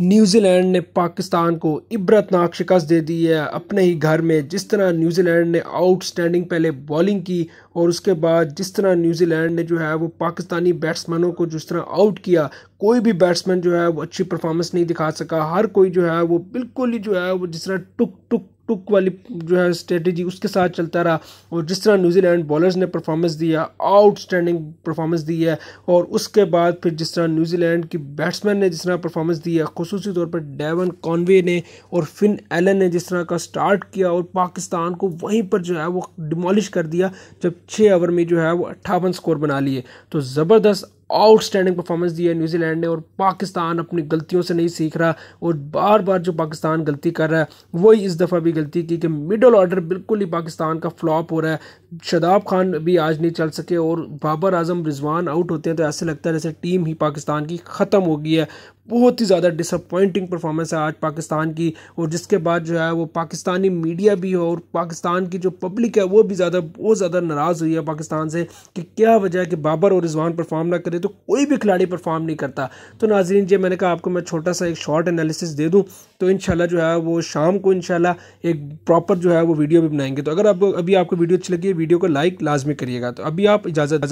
New Zealand ने पाकिस्तान को इबरतनाक शिकस्त दे दी है अपने ही घर में जिस तरह न्यूजीलैंड ने आउटस्टैंडिंग पहले बॉलिंग की और उसके बाद जिस तरह न्यूजीलैंड ने जो है वो पाकिस्तानी बैट्समैनों को जिस तरह आउट किया कोई भी बैट्समैन जो है वो अच्छी परफॉर्मेंस नहीं दिखा सका हर कोई जो है वो बिल्कुल ही जो है वो जिस तरह टुक टुक टुक वाली जो है स्ट्रेटेजी उसके साथ चलता रहा और जिस तरह न्यूजीलैंड बॉलर्स ने परफॉर्मेंस दिया आउटस्टैंडिंग परफॉर्मेंस दी है और उसके बाद फिर जिस तरह न्यूजीलैंड की बैट्समैन ने जिस तरह परफॉर्मेंस दिया खसूसी तौर पर डेवन कॉनवे ने और फिन एलन ने जिस तरह का स्टार्ट किया और पाकिस्तान को वहीं पर जो है वो डिमोलिश कर दिया जब छः ओवर में जो है वो अट्ठावन स्कोर बना लिए तो ज़बरदस्त आउटस्टैंडिंग परफॉर्मेंस दी है न्यूजीलैंड ने और पाकिस्तान अपनी गलतियों से नहीं सीख रहा और बार बार जो पाकिस्तान गलती कर रहा है वही इस दफ़ा भी गलती की कि मिडल ऑर्डर बिल्कुल ही पाकिस्तान का फ्लॉप हो रहा है शदाब खान भी आज नहीं चल सके और बाबर आजम रिजवान आउट होते हैं तो ऐसे लगता है जैसे टीम ही पाकिस्तान की ख़त्म हो गई है बहुत ही ज़्यादा डिसअपॉइंटिंग परफॉर्मेंस है आज पाकिस्तान की और जिसके बाद जो है वो पाकिस्तानी मीडिया भी हो और पाकिस्तान की जो पब्लिक है वो भी ज़्यादा बहुत ज़्यादा नाराज़ हुई है पाकिस्तान से कि क्या वजह है कि बाबर और रिजवान परफॉर्म ना करे करते तो कोई भी खिलाड़ी परफॉर्म नहीं करता तो नाजरीन जी मैंने कहा आपको मैं छोटा सा एक शॉर्ट एनालिसिस दे दूँ तो इन जो है वो शाम को इन एक प्रॉपर जो है वो वीडियो भी बनाएंगे तो अगर आप अभी आपको वीडियो अच्छी लगी वीडियो को लाइक लाजमी करिएगा तो अभी आप इजाज़त